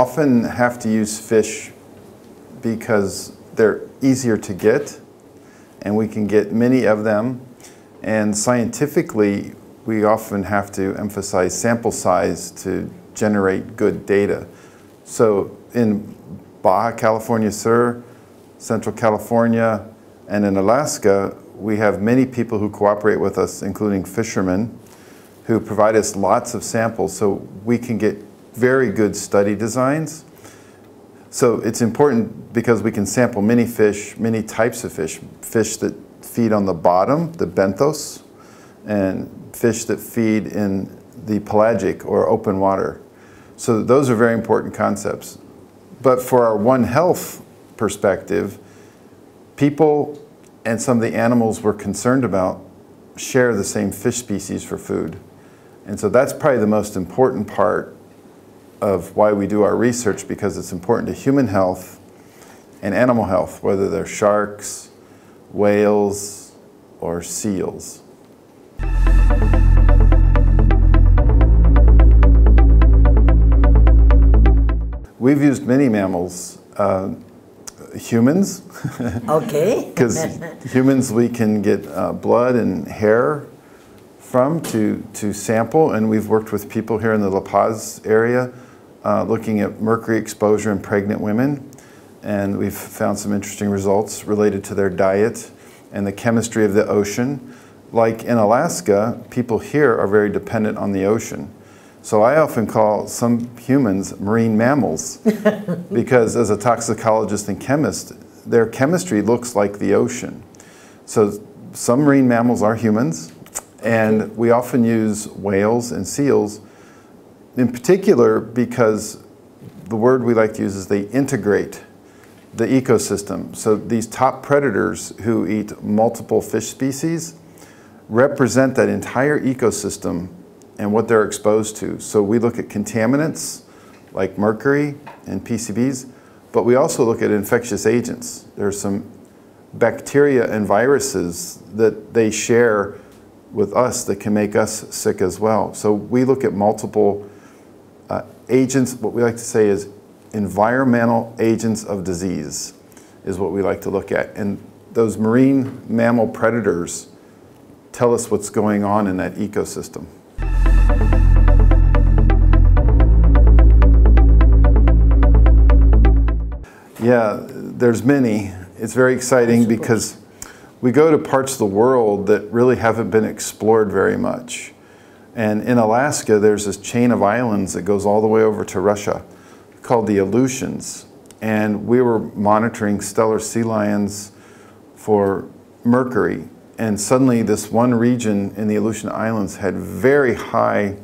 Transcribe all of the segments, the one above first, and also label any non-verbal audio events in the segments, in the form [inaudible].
often have to use fish because they're easier to get and we can get many of them. And scientifically, we often have to emphasize sample size to generate good data. So in Baja California Sur, Central California, and in Alaska, we have many people who cooperate with us, including fishermen, who provide us lots of samples so we can get very good study designs. So it's important because we can sample many fish, many types of fish, fish that feed on the bottom, the benthos, and fish that feed in the pelagic or open water. So those are very important concepts. But for our One Health perspective, people and some of the animals we're concerned about share the same fish species for food. And so that's probably the most important part of why we do our research because it's important to human health and animal health, whether they're sharks, whales, or seals. We've used many mammals, uh, humans. [laughs] okay. Because humans we can get uh, blood and hair from to, to sample, and we've worked with people here in the La Paz area uh, looking at mercury exposure in pregnant women, and we've found some interesting results related to their diet and the chemistry of the ocean. Like in Alaska, people here are very dependent on the ocean. So I often call some humans marine mammals [laughs] because as a toxicologist and chemist, their chemistry looks like the ocean. So some marine mammals are humans, and we often use whales and seals in particular because the word we like to use is they integrate the ecosystem. So these top predators who eat multiple fish species represent that entire ecosystem and what they're exposed to. So we look at contaminants like mercury and PCBs, but we also look at infectious agents. There's some bacteria and viruses that they share with us that can make us sick as well. So we look at multiple agents, what we like to say is environmental agents of disease is what we like to look at. And those marine mammal predators tell us what's going on in that ecosystem. Yeah, there's many. It's very exciting because we go to parts of the world that really haven't been explored very much. And in Alaska, there's this chain of islands that goes all the way over to Russia called the Aleutians. And we were monitoring stellar sea lions for mercury. And suddenly, this one region in the Aleutian Islands had very high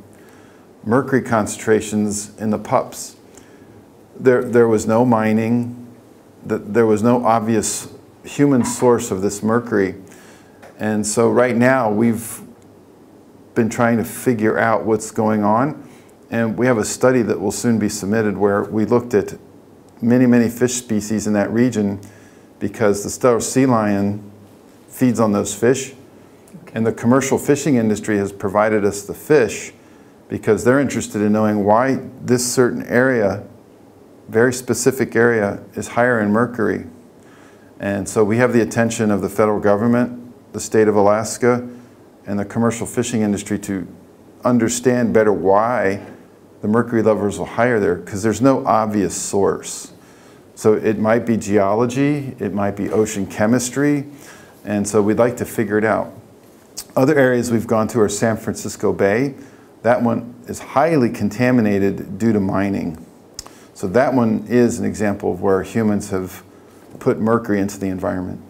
mercury concentrations in the pups. There, there was no mining, there was no obvious human source of this mercury. And so, right now, we've been trying to figure out what's going on. And we have a study that will soon be submitted where we looked at many, many fish species in that region because the star sea lion feeds on those fish. And the commercial fishing industry has provided us the fish because they're interested in knowing why this certain area, very specific area, is higher in mercury. And so we have the attention of the federal government, the state of Alaska, and the commercial fishing industry to understand better why the mercury levels are higher there because there's no obvious source. So it might be geology, it might be ocean chemistry, and so we'd like to figure it out. Other areas we've gone to are San Francisco Bay. That one is highly contaminated due to mining. So that one is an example of where humans have put mercury into the environment.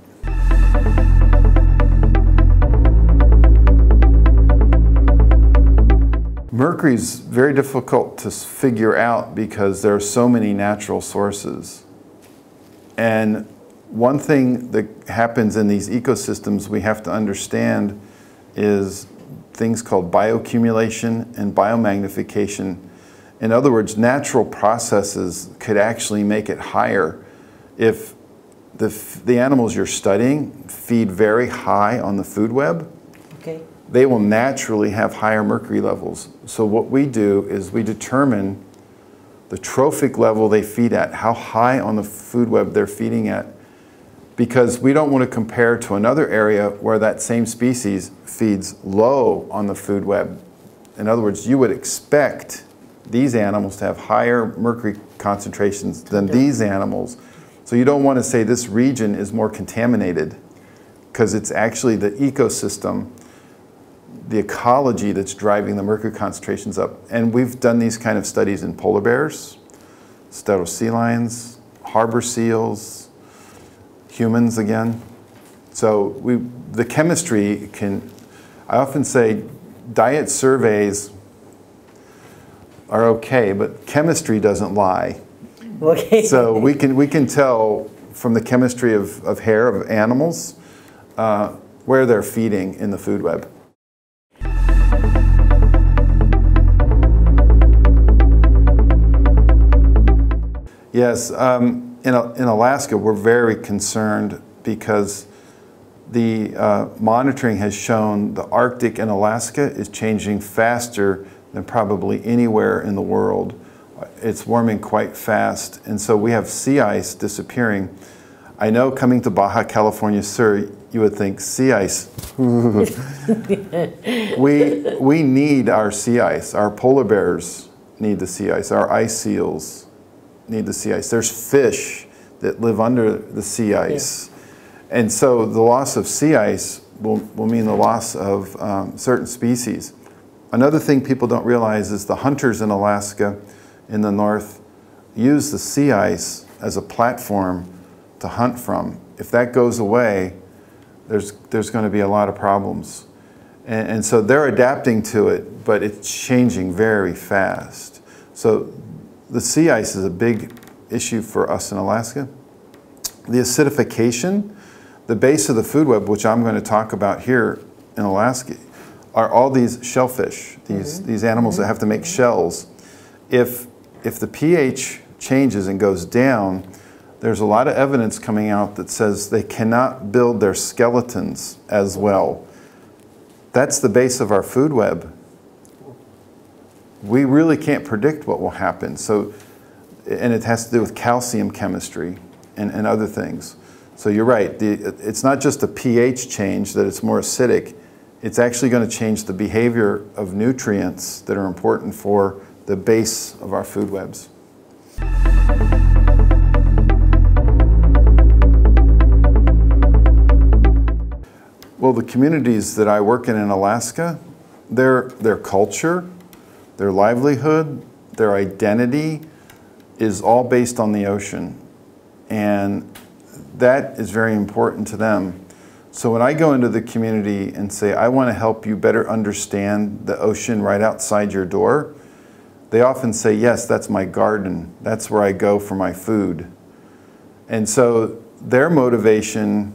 Mercury is very difficult to figure out because there are so many natural sources. And one thing that happens in these ecosystems we have to understand is things called bioaccumulation and biomagnification. In other words, natural processes could actually make it higher if the, the animals you're studying feed very high on the food web they will naturally have higher mercury levels. So what we do is we determine the trophic level they feed at, how high on the food web they're feeding at, because we don't want to compare to another area where that same species feeds low on the food web. In other words, you would expect these animals to have higher mercury concentrations than these animals. So you don't want to say this region is more contaminated because it's actually the ecosystem the ecology that's driving the mercury concentrations up. And we've done these kind of studies in polar bears, Steller sea lions, harbor seals, humans again. So we, the chemistry can, I often say diet surveys are okay, but chemistry doesn't lie. [laughs] Okay. So we can, we can tell from the chemistry of, of hair of animals uh, where they're feeding in the food web. Yes, um, in, in Alaska, we're very concerned because the uh, monitoring has shown the Arctic in Alaska is changing faster than probably anywhere in the world. It's warming quite fast, and so we have sea ice disappearing. I know coming to Baja California Sur, you would think sea ice. [laughs] we, we need our sea ice. Our polar bears need the sea ice, our ice seals need the sea ice. There's fish that live under the sea ice. Yeah. And so the loss of sea ice will, will mean the loss of um, certain species. Another thing people don't realize is the hunters in Alaska in the north use the sea ice as a platform to hunt from. If that goes away, there's, there's going to be a lot of problems. And, and so they're adapting to it, but it's changing very fast. So the sea ice is a big issue for us in Alaska. The acidification, the base of the food web, which I'm going to talk about here in Alaska, are all these shellfish, these, mm -hmm. these animals mm -hmm. that mm-hmm. have to make shells. If, if the pH changes and goes down, there's a lot of evidence coming out that says they cannot build their skeletons as well. That's the base of our food web we really can't predict what will happen. So, and it has to do with calcium chemistry and, and other things. So you're right, the, it's not just the pH change that it's more acidic, it's actually gonna change the behavior of nutrients that are important for the base of our food webs. Well, the communities that I work in in Alaska, their, their culture their livelihood, their identity is all based on the ocean. And that is very important to them. So when I go into the community and say, I want to help you better understand the ocean right outside your door, they often say, Yes, that's my garden. That's where I go for my food. And so their motivation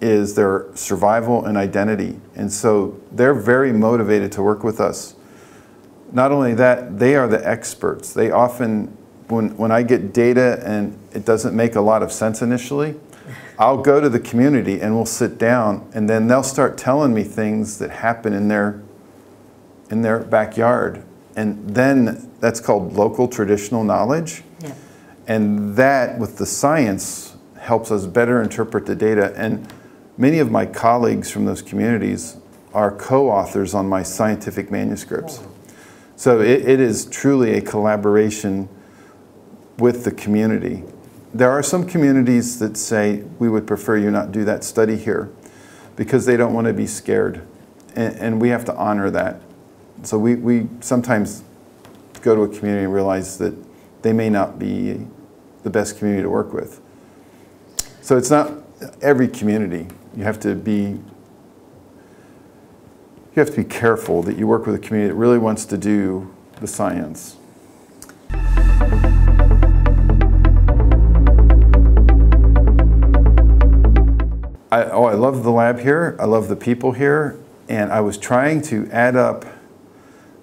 is their survival and identity. And so they're very motivated to work with us not only that, they are the experts. They often, when, when I get data and it doesn't make a lot of sense initially, I'll go to the community and we'll sit down and then they'll start telling me things that happen in their, in their backyard. And then that's called local traditional knowledge. Yeah. And that with the science helps us better interpret the data. And many of my colleagues from those communities are co-authors on my scientific manuscripts. So it, it is truly a collaboration with the community. There are some communities that say, we would prefer you not do that study here because they don't want to be scared. And, and we have to honor that. So we, we sometimes go to a community and realize that they may not be the best community to work with. So it's not every community. You have to be you have to be careful that you work with a community that really wants to do the science. I, oh, I love the lab here. I love the people here. And I was trying to add up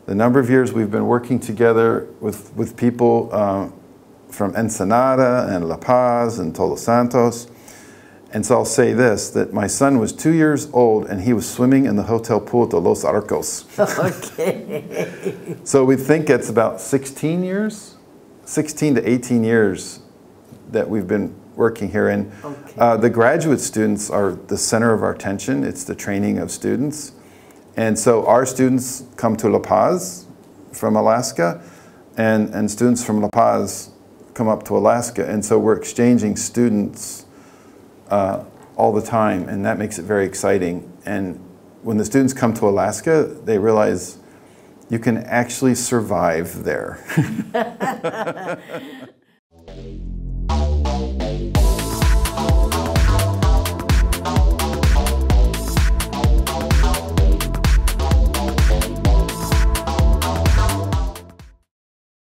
the number of years we've been working together with, with people uh, from Ensenada and La Paz and Todos Santos. And so I'll say this that my son was two years old and he was swimming in the hotel pool at the Los Arcos. [laughs] Okay. so we think it's about 16 years, 16 to 18 years that we've been working here. And okay. uh, the graduate students are the center of our attention, it's the training of students. And so our students come to La Paz from Alaska, and, and students from La Paz come up to Alaska. And so we're exchanging students uh, all the time, and that makes it very exciting. And when the students come to Alaska, they realize you can actually survive there. [laughs] [laughs]